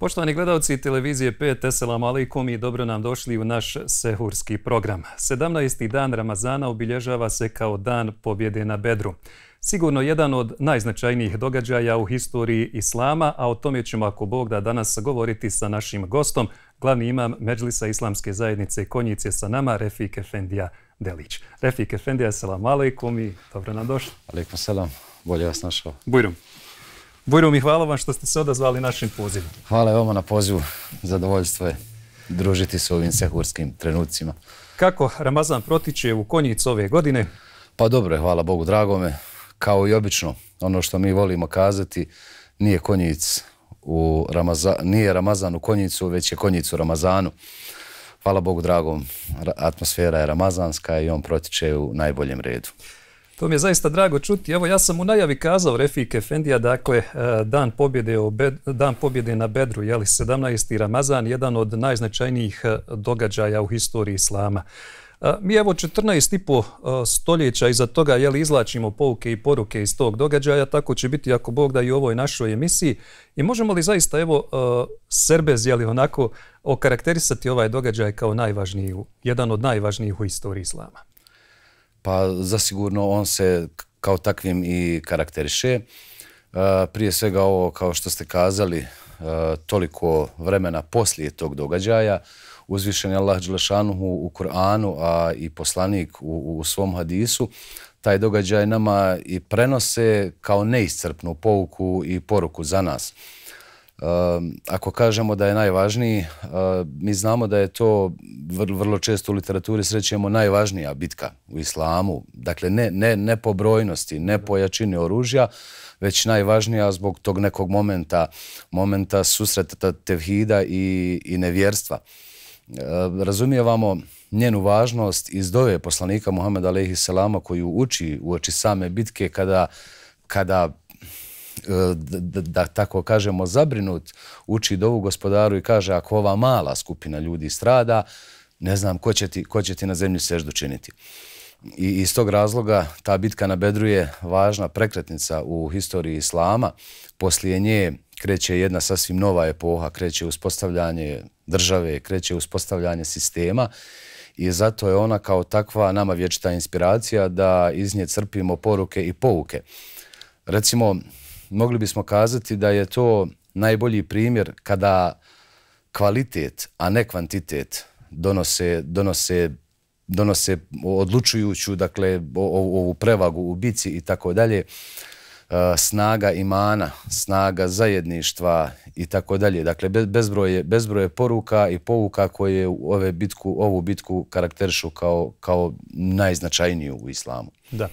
Poštovani gledalci televizije 5, eselam alaikum i dobro nam došli u naš sehurski program. 17. dan Ramazana obilježava se kao dan pobjede na bedru. Sigurno jedan od najznačajnijih događaja u historiji Islama, a o tome ćemo ako Bog da danas govoriti sa našim gostom, glavni imam Međlisa Islamske zajednice Konjice sa nama, Refik Efendija Delić. Refik Efendija, selam alaikum i dobro nam došli. Alaikum selam, bolje vas našao. Bujrum. Bujrum i hvala vam što ste se odazvali našim pozivom. Hvala vam na pozivu. Zadovoljstvo je družiti se ovim sehurskim trenucima. Kako Ramazan protiče u konjic ove godine? Pa dobro je, hvala Bogu dragome. Kao i obično, ono što mi volimo kazati, nije konjic u Ramaza, nije Ramazan u konjicu, već je konjic u Ramazanu. Hvala Bogu dragom, atmosfera je ramazanska i on protiče u najboljem redu. To mi je zaista drago čuti. Evo, ja sam u najavi kazao Refik Efendija, dakle, e, dan pobjede, dan pobjede na Bedru, jeli, 17. Ramazan, jedan od najznačajnijih e, događaja u historiji Islama. E, mi evo 14 stoljeća iza toga jel, izlačimo pouke i poruke iz tog događaja, tako će biti ako Bog da i u ovoj našoj emisiji. I možemo li zaista evo Serbez jeli onako okarakterisati ovaj događaj kao najvažniji, jedan od najvažnijih u istoriji Islama? Pa zasigurno on se kao takvim i karakteriše. E, prije svega ovo, kao što ste kazali, e, toliko vremena poslije tog događaja, uzvišen je Allah Đelešanuhu u Kur'anu, a i poslanik u, u svom hadisu, taj događaj nama i prenose kao neiscrpnu pouku i poruku za nas. Ehm, ako kažemo da je najvažniji, eh, mi znamo da je to vrlo, vrlo često u literaturi srećemo najvažnija bitka u islamu. Dakle, ne, ne, ne po brojnosti, ne po jačini oružja, već najvažnija zbog tog nekog momenta, momenta susreta tevhida i, i nevjerstva. Ehm, razumijevamo njenu važnost iz dove poslanika Muhammeda alaihi koju uči u same bitke kada, kada E, da, da tako kažemo, zabrinut, uči dovu gospodaru i kaže ako ova mala skupina ljudi strada, ne znam ko će ti, ko će ti na zemlji seždu činiti. I iz tog razloga ta bitka na Bedru je važna prekretnica u historiji Islama. Poslije nje kreće jedna sasvim nova epoha, kreće uspostavljanje države, kreće uspostavljanje sistema i zato je ona kao takva nama vječita inspiracija da iz nje crpimo poruke i pouke. Recimo, mogli bismo kazati da je to najbolji primjer kada kvalitet, a ne kvantitet, donose, donose, donose odlučujuću dakle, ovu prevagu u bici i tako dalje, eh, snaga imana, snaga zajedništva i tako dalje. Dakle, bezbroj je, bezbroj je poruka i povuka koje ove bitku, ovu bitku karakterišu kao, kao najznačajniju u islamu. Da.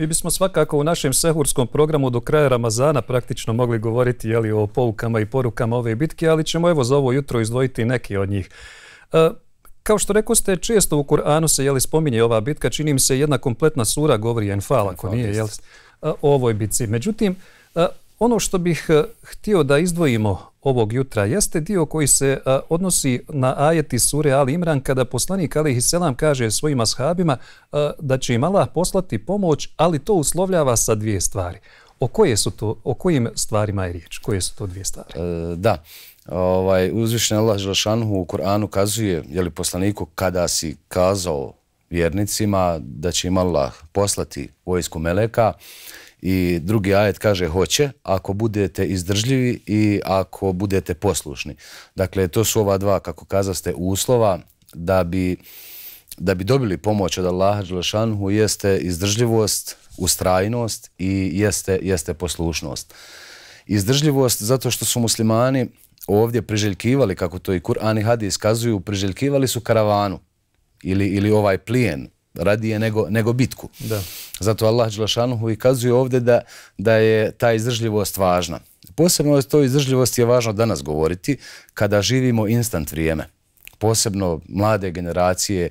Mi bismo svakako u našem sehurskom programu do kraja Ramazana praktično mogli govoriti jeli, o poukama i porukama ove bitke, ali ćemo evo za ovo jutro izdvojiti neke od njih. E, kao što rekao ste, često u Kur'anu se jeli, spominje ova bitka, činim se jedna kompletna sura govori Enfal, ako nije, jeli, e, o ovoj bitci. Međutim, e, Ono što bih eh, htio da izdvojimo ovog jutra jeste dio koji se eh, odnosi na ajeti sure Ali Imran kada poslanik Ali Selam kaže svojima shabima eh, da će im Allah poslati pomoć, ali to uslovljava sa dvije stvari. O, koje su to, o kojim stvarima je riječ? Koje su to dvije stvari? E, da. Ovaj, uzvišnja Allah Želšanhu u Koranu kazuje, je li poslaniku, kada si kazao vjernicima da će im Allah poslati vojsku Meleka, I drugi ajet kaže hoće ako budete izdržljivi i ako budete poslušni. Dakle, to su ova dva, kako kazaste, uslova da bi, da bi dobili pomoć od Allaha Đelešanhu jeste izdržljivost, ustrajnost i jeste, jeste poslušnost. Izdržljivost zato što su muslimani ovdje priželjkivali, kako to i Kur'an i Hadis kazuju, priželjkivali su karavanu ili, ili ovaj plijen, radije nego, nego bitku. Da. Zato Allah Đelašanuhu i kazuje ovdje da, da je ta izdržljivost važna. Posebno je to izdržljivost je važno danas govoriti kada živimo instant vrijeme. Posebno mlade generacije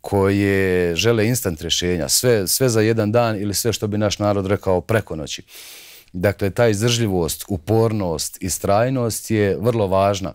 koje žele instant rješenja. Sve, sve za jedan dan ili sve što bi naš narod rekao preko noći. Dakle, ta izdržljivost, upornost i strajnost je vrlo važna.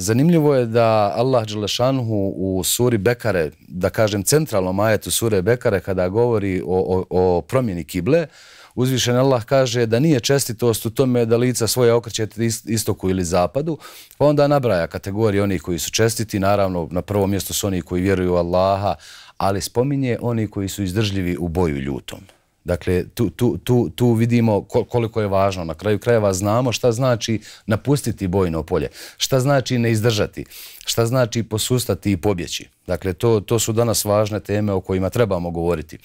Zanimljivo je da Allah Đelešanhu u suri Bekare, da kažem centralnom ajetu sure Bekare, kada govori o, o, o promjeni kible, uzvišen Allah kaže da nije čestitost u tome da lica svoje okrećete istoku ili zapadu, pa onda nabraja kategorije onih koji su čestiti, naravno na prvo mjesto su oni koji vjeruju Allaha, ali spominje oni koji su izdržljivi u boju ljutom. Dakle, tu, tu, tu, tu vidimo koliko je važno. Na kraju krajeva znamo šta znači napustiti bojno polje, šta znači ne izdržati, šta znači posustati i pobjeći. Dakle, to, to su danas važne teme o kojima trebamo govoriti.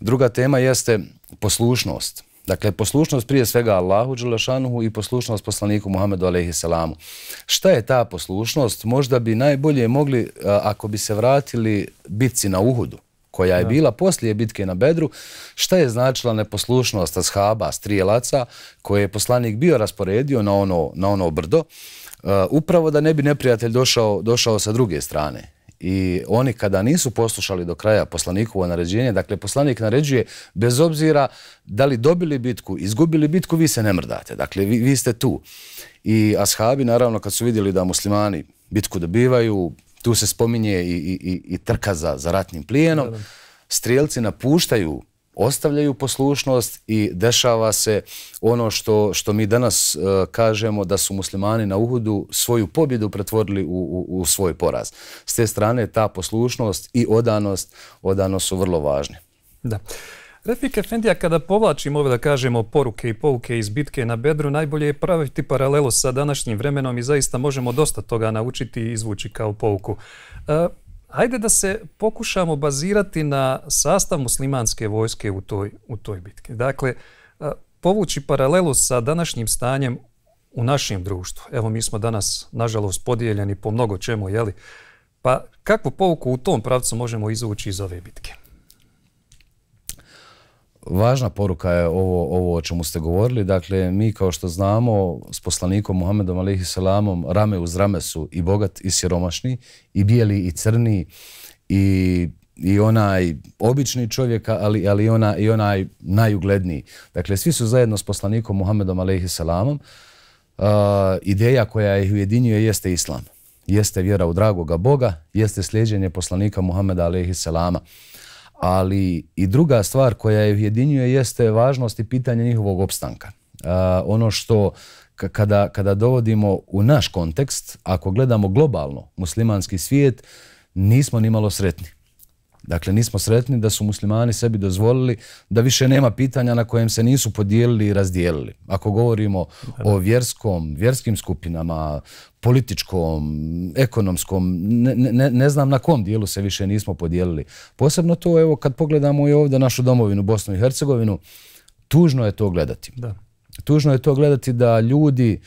Druga tema jeste poslušnost. Dakle, poslušnost prije svega Allahu Đelešanuhu i poslušnost poslaniku Muhammedu a.s. Šta je ta poslušnost? Možda bi najbolje mogli, ako bi se vratili bitci na Uhudu, koja je bila poslije bitke na Bedru, šta je značila neposlušnost ashaba, strijelaca, koje je poslanik bio rasporedio na ono, na ono brdo, eh, upravo da ne bi neprijatelj došao, došao sa druge strane. I oni kada nisu poslušali do kraja poslanikovo naređenje, dakle poslanik naređuje bez obzira da li dobili bitku, izgubili bitku, vi se ne mrdate, dakle vi, vi ste tu. I ashabi naravno kad su vidjeli da muslimani bitku dobivaju, tu se spominje i, i, i, i trka za, za ratnim plijenom, strijelci napuštaju, ostavljaju poslušnost i dešava se ono što, što mi danas e, kažemo da su muslimani na Uhudu svoju pobjedu pretvorili u, u, u svoj poraz. S te strane ta poslušnost i odanost, odanost su vrlo važne. Da. Refik Efendija, kada povlačim ove, da kažemo, poruke i pouke iz bitke na bedru, najbolje je praviti paralelo sa današnjim vremenom i zaista možemo dosta toga naučiti i izvući kao pouku. Uh, hajde da se pokušamo bazirati na sastav muslimanske vojske u toj, u toj bitke. Dakle, e, povući paralelu sa današnjim stanjem u našem društvu. Evo, mi smo danas, nažalost, podijeljeni po mnogo čemu, jeli? Pa kakvu pouku u tom pravcu možemo izvući iz ove bitke? Važna poruka je ovo, ovo o čemu ste govorili. Dakle, mi kao što znamo s poslanikom Muhammedom alaihi salamom rame uz rame su i bogat i siromašni i bijeli i crni i, i onaj obični čovjek, ali, ali ona, i onaj najugledniji. Dakle, svi su zajedno s poslanikom Muhammedom alaihi salamom. ideja koja ih ujedinjuje jeste islam. Jeste vjera u dragoga Boga, jeste slijedženje poslanika Muhammeda alaihi salama. Uh, ali i druga stvar koja je ujedinjuje jeste važnost i pitanje njihovog opstanka. Uh, ono što kada, kada dovodimo u naš kontekst, ako gledamo globalno muslimanski svijet, nismo ni malo sretni. Dakle, nismo sretni da su muslimani sebi dozvolili da više nema pitanja na kojem se nisu podijelili i razdijelili. Ako govorimo o vjerskom, vjerskim skupinama, političkom, ekonomskom, ne, ne, ne znam na kom dijelu se više nismo podijelili. Posebno to, evo, kad pogledamo i ovdje našu domovinu, Bosnu i Hercegovinu, tužno je to gledati. Da. Tužno je to gledati da ljudi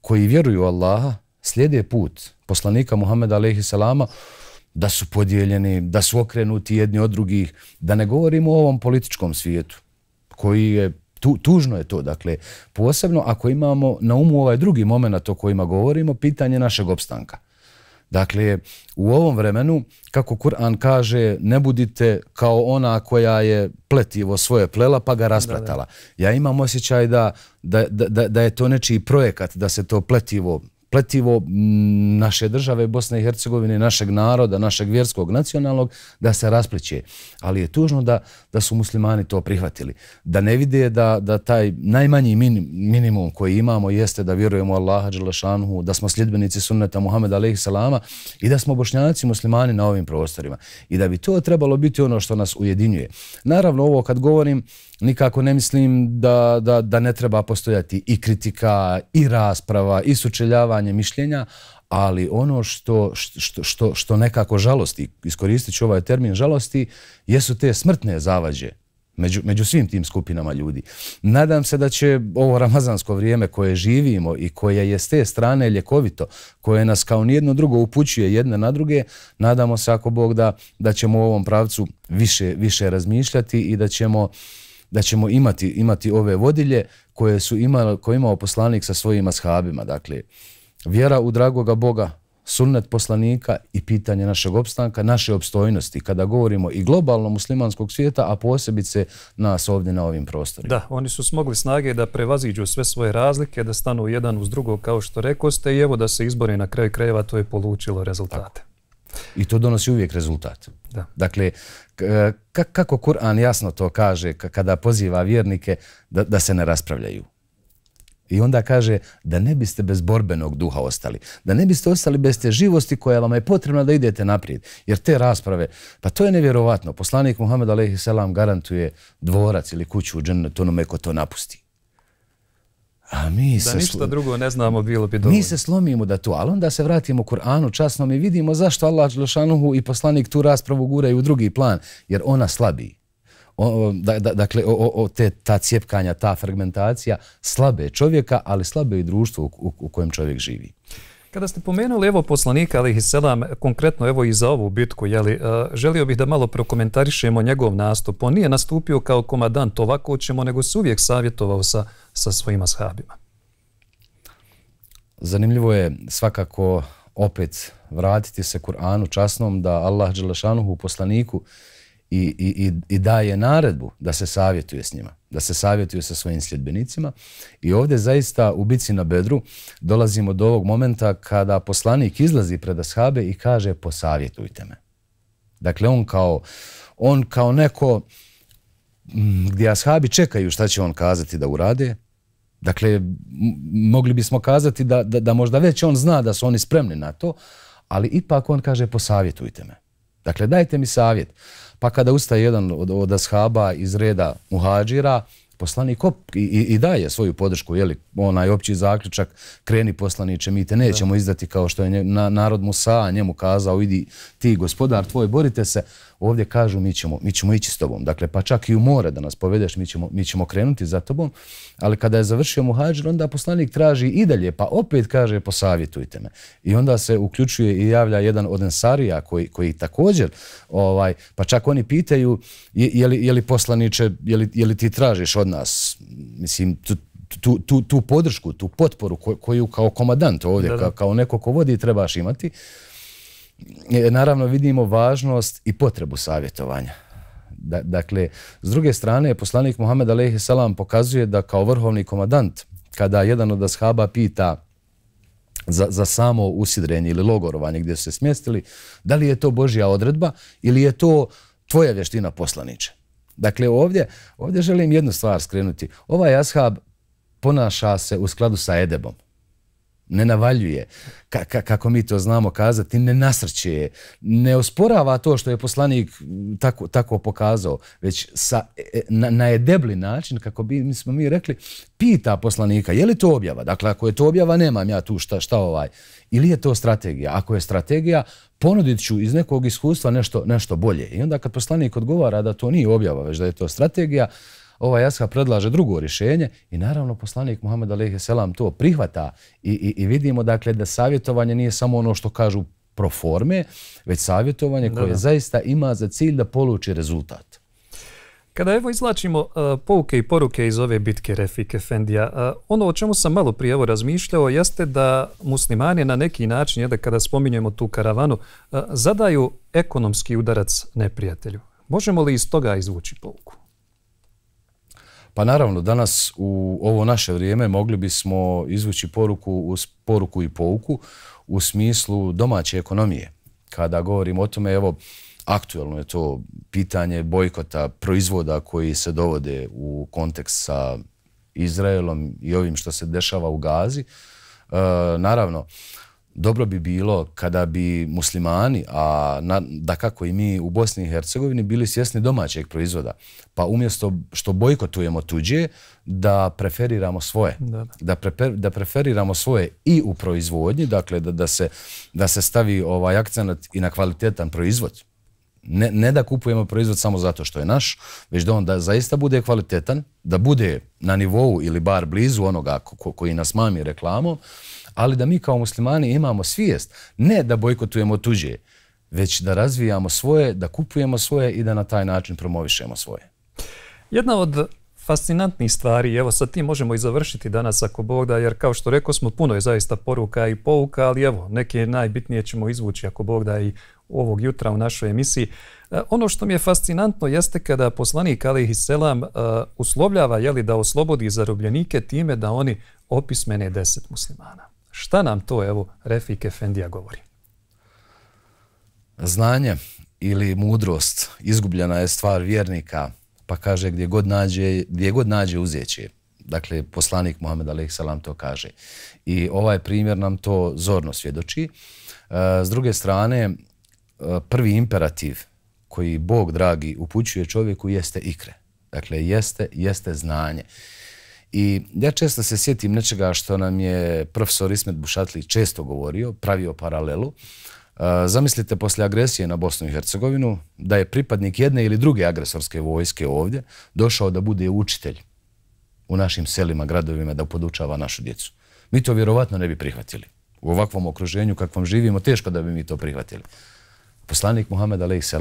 koji vjeruju Allaha slijede put poslanika Muhammeda alaihi da su podijeljeni, da su okrenuti jedni od drugih, da ne govorimo o ovom političkom svijetu, koji je, tu, tužno je to, dakle, posebno ako imamo na umu ovaj drugi moment o kojima govorimo, pitanje našeg opstanka. Dakle, u ovom vremenu, kako Kur'an kaže, ne budite kao ona koja je pletivo svoje plela pa ga raspratala. Ja imam osjećaj da, da, da, da je to nečiji projekat, da se to pletivo pletivo naše države Bosne i Hercegovine, našeg naroda, našeg vjerskog nacionalnog, da se raspliče. Ali je tužno da, da su muslimani to prihvatili. Da ne vide da, da taj najmanji minimum koji imamo jeste da vjerujemo Allaha Đelešanhu, da smo sljedbenici sunneta Muhammeda alaihi i da smo bošnjaci muslimani na ovim prostorima. I da bi to trebalo biti ono što nas ujedinjuje. Naravno, ovo kad govorim, nikako ne mislim da, da, da ne treba postojati i kritika, i rasprava, i sučeljavanje mišljenja, ali ono što, što, što, što nekako žalosti, iskoristit ću ovaj termin žalosti, jesu te smrtne zavađe među, među svim tim skupinama ljudi. Nadam se da će ovo ramazansko vrijeme koje živimo i koje je s te strane ljekovito, koje nas kao nijedno drugo upućuje jedne na druge, nadamo se ako Bog da, da ćemo u ovom pravcu više, više razmišljati i da ćemo uh, da ćemo imati imati ove vodilje koje su imali koje imao poslanik sa svojim ashabima dakle vjera u dragoga boga sunnet poslanika i pitanje našeg opstanka, naše opstojnosti, kada govorimo i globalno muslimanskog svijeta, a posebice nas ovdje na ovim prostorima. Da, oni su smogli snage da prevaziđu sve svoje razlike, da stanu jedan uz drugo, kao što rekoste, i evo da se izbori na kraju krajeva, to je polučilo rezultate. Tako. I to donosi uvijek rezultat. Da. Dakle, e, kako Kur'an jasno to kaže kada poziva vjernike da, da se ne raspravljaju? I onda kaže da ne biste bez borbenog duha ostali. Da ne biste ostali bez te živosti koja vam je potrebna da idete naprijed. Jer te rasprave, pa to je nevjerovatno. Poslanik Muhammed Aleyhisselam garantuje dvorac ili kuću u džennetu onome ko to napusti mi da se ništa drugo ne znamo, bilo bi dovoljno. Mi se slomimo da tu, ali onda se vratimo Kur'anu časnom i vidimo zašto Allah Đelšanuhu i poslanik tu raspravu guraju u drugi plan, jer ona slabi. O, da, da, dakle, o, o, te, ta cjepkanja, ta fragmentacija slabe čovjeka, ali slabe i društvo u, u, u kojem čovjek živi. Kada ste pomenuli evo poslanika Alihi Selam, konkretno evo i za ovu bitku, jeli, želio bih da malo prokomentarišemo njegov nastup. On nije nastupio kao komadant ovako ćemo, nego se uvijek savjetovao sa, sa svojima shabima zanimljivo je svakako opet vratiti se Kur'anu časnom da Allah Đelešanuhu poslaniku i, i, i i daje naredbu da se savjetuje s njima, da se savjetuje sa svojim sljedbenicima. I ovdje zaista u Bici na Bedru dolazimo do ovog momenta kada poslanik izlazi pred Ashabe i kaže posavjetujte me. Dakle, on kao, on kao neko gdje Ashabi čekaju šta će on kazati da urade, Dakle, mogli bismo kazati da, da, da možda već on zna da su oni spremni na to, ali ipak on kaže posavjetujte me. Dakle, dajte mi savjet. Pa kada ustaje jedan od, od ashaba iz reda muhađira, poslanik op, i, i daje svoju podršku, jeli, onaj opći zaključak, kreni poslaniče, mi te nećemo izdati kao što je nje, na, narod Musa njemu kazao, idi ti gospodar tvoj, borite se, ovdje kažu mi ćemo, mi ćemo ići s tobom. Dakle, pa čak i u more da nas povedeš, mi ćemo, mi ćemo krenuti za tobom. Ali kada je završio muhađir, onda poslanik traži i dalje, pa opet kaže posavjetujte me. I onda se uključuje i javlja jedan od ensarija koji, koji također, ovaj, pa čak oni pitaju je, je, li, je li poslaniče, je li, je li ti tražiš od nas, mislim, tu, Tu, tu, tu podršku, tu potporu koju kao komadant ovdje, da, da. Kao, kao neko ko vodi trebaš imati. E, naravno vidimo važnost i potrebu savjetovanja. Da, dakle, s druge strane, poslanik Muhammed Aleyhi Salam pokazuje da kao vrhovni komadant, kada jedan od ashaba pita za, za samo usidrenje ili logorovanje gdje su se smjestili, da li je to Božja odredba ili je to tvoja vještina poslaniče. Dakle, ovdje, ovdje želim jednu stvar skrenuti. Ovaj ashab ponaša se u skladu sa edebom ne navaljuje, ka, ka, kako mi to znamo kazati, ne nasrće, ne osporava to što je poslanik tako, tako pokazao, već sa, e, na, na je debli način, kako bi, mi smo mi rekli, pita poslanika, je li to objava? Dakle, ako je to objava, nemam ja tu šta, šta ovaj. Ili je to strategija? Ako je strategija, ponudit ću iz nekog iskustva nešto, nešto bolje. I onda kad poslanik odgovara da to nije objava, već da je to strategija, ova jasha predlaže drugo rješenje i naravno poslanik Muhammed Aleyhi Selam to prihvata i, i, i vidimo dakle da savjetovanje nije samo ono što kažu pro forme, već savjetovanje da, koje da. zaista ima za cilj da poluči rezultat. Kada evo izlačimo uh, e, pouke i poruke iz ove bitke Refik Efendija, uh, e, ono o čemu sam malo prije evo razmišljao jeste da muslimani na neki način, jedan kada spominjemo tu karavanu, uh, zadaju ekonomski udarac neprijatelju. Možemo li iz toga izvući pouku? Pa naravno, danas u ovo naše vrijeme mogli bismo izvući poruku, uz poruku i pouku u smislu domaće ekonomije. Kada govorimo o tome, evo, aktuelno je to pitanje bojkota proizvoda koji se dovode u kontekst sa Izraelom i ovim što se dešava u Gazi. E, naravno, dobro bi bilo kada bi muslimani, a na, da kako i mi u Bosni i Hercegovini, bili svjesni domaćeg proizvoda. Pa umjesto što bojkotujemo tuđe, da preferiramo svoje. Da, da. prefer, da, preferiramo svoje i u proizvodnji, dakle da, da, se, da se stavi ovaj akcent i na kvalitetan proizvod. Ne, ne da kupujemo proizvod samo zato što je naš, već da on da zaista bude kvalitetan, da bude na nivou ili bar blizu onoga ko, koji nas mami reklamom, ali da mi kao muslimani imamo svijest, ne da bojkotujemo tuđe, već da razvijamo svoje, da kupujemo svoje i da na taj način promovišemo svoje. Jedna od fascinantnih stvari, evo sa tim možemo i završiti danas ako Bog da, jer kao što rekao smo, puno je zaista poruka i pouka, ali evo, neke najbitnije ćemo izvući ako Bog da i ovog jutra u našoj emisiji. E, ono što mi je fascinantno jeste kada poslanik Alihi Selam e, uslovljava jeli, da oslobodi zarobljenike time da oni opismene deset muslimana. Šta nam to, evo, Refik Efendija govori? Znanje ili mudrost izgubljena je stvar vjernika, pa kaže gdje god nađe, gdje god nađe uzjeće. Dakle, poslanik Muhammed a.s. to kaže. I ovaj primjer nam to zorno svjedoči. E, s druge strane, e, prvi imperativ koji Bog dragi upućuje čovjeku jeste ikre. Dakle, jeste, jeste znanje. Uh, I ja često se sjetim nečega što nam je profesor Ismet Bušatli često govorio, pravio paralelu. E, zamislite poslije agresije na Bosnu i Hercegovinu da je pripadnik jedne ili druge agresorske vojske ovdje došao da bude učitelj u našim selima, gradovima, da podučava našu djecu. Mi to vjerovatno ne bi prihvatili. U ovakvom okruženju kakvom živimo, teško da bi mi to prihvatili poslanik Muhammed a.s.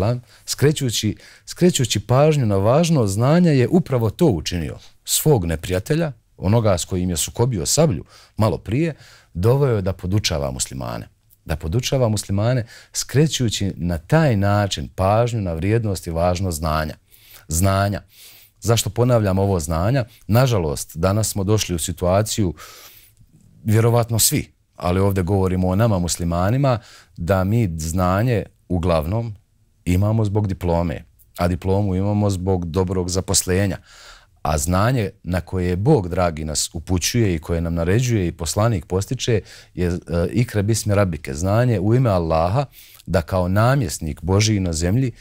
Skrećući, skrećući pažnju na važno znanja je upravo to učinio svog neprijatelja, onoga s kojim je sukobio sablju malo prije, dovojo je da podučava muslimane. Da podučava muslimane skrećući na taj način pažnju na vrijednost i važno znanja. Znanja. Zašto ponavljam ovo znanja? Nažalost, danas smo došli u situaciju, vjerovatno svi, ali ovdje govorimo o nama muslimanima, da mi znanje uglavnom imamo zbog diplome, a diplomu imamo zbog dobrog zaposlenja. A znanje na koje je Bog, dragi, nas upućuje i koje nam naređuje i poslanik postiče je uh, e, ikre bismi rabike. Znanje u ime Allaha da kao namjesnik Božiji na zemlji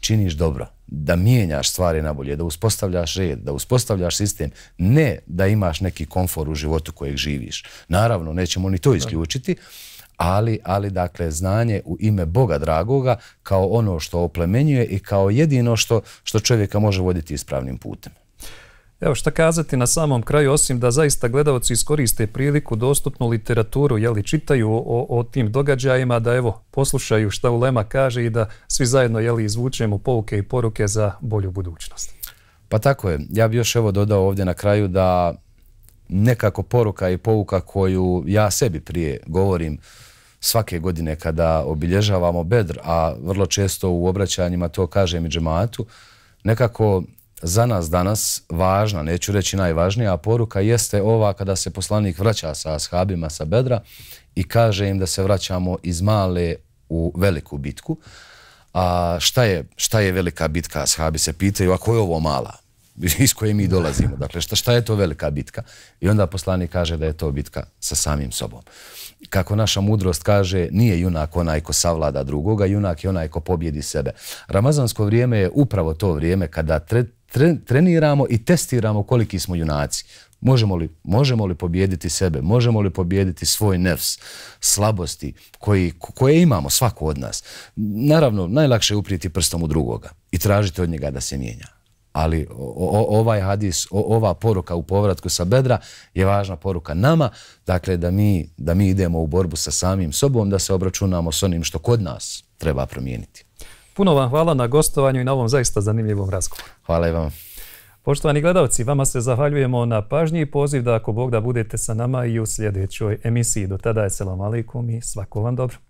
činiš dobro, da mijenjaš stvari na bolje, da uspostavljaš red, da uspostavljaš sistem, ne da imaš neki konfor u životu kojeg živiš. Naravno, nećemo ni to isključiti, ali, ali dakle znanje u ime Boga dragoga kao ono što oplemenjuje i kao jedino što, što čovjeka može voditi ispravnim putem. Evo šta kazati na samom kraju, osim da zaista gledalci iskoriste priliku, dostupnu literaturu, jeli, čitaju o, o tim događajima, da evo poslušaju šta Ulema kaže i da svi zajedno jeli, izvučemo pouke i poruke za bolju budućnost. Pa tako je. Ja bih još evo dodao ovdje na kraju da nekako poruka i pouka koju ja sebi prije govorim uh, svake godine kada obilježavamo Bedr, a vrlo često u obraćanjima to kažem i džematu, nekako za nas danas važna, neću reći najvažnija poruka, jeste ova kada se poslanik vraća sa ashabima sa Bedra i kaže im da se vraćamo iz male u veliku bitku. A šta je, šta je velika bitka, ashabi se pitaju, ako je ovo mala? iz koje mi dolazimo. Dakle, šta, šta je to velika bitka? I onda poslani kaže da je to bitka sa samim sobom. Kako naša mudrost kaže, nije junak onaj ko savlada drugoga, junak je onaj ko pobjedi sebe. Ramazansko vrijeme je upravo to vrijeme kada tre, tre, treniramo i testiramo koliki smo junaci. Možemo li, možemo li pobjediti sebe, možemo li pobjediti svoj nefs, slabosti koji, koje imamo svako od nas. Naravno, najlakše je uprijeti prstom u drugoga i tražiti od njega da se mijenja ali o, o, ovaj hadis o, ova poruka u povratku sa bedra je važna poruka nama dakle da mi da mi idemo u borbu sa samim sobom da se obračunamo s onim što kod nas treba promijeniti Puno vam hvala na gostovanju i na ovom zaista zanimljivom razgovoru. Hvala i vam. Poštovani gledalci, vama se zahvaljujemo na pažnji i poziv da ako Bog da budete sa nama i u sljedećoj emisiji. Do tada je selam alaikum i svako vam dobro.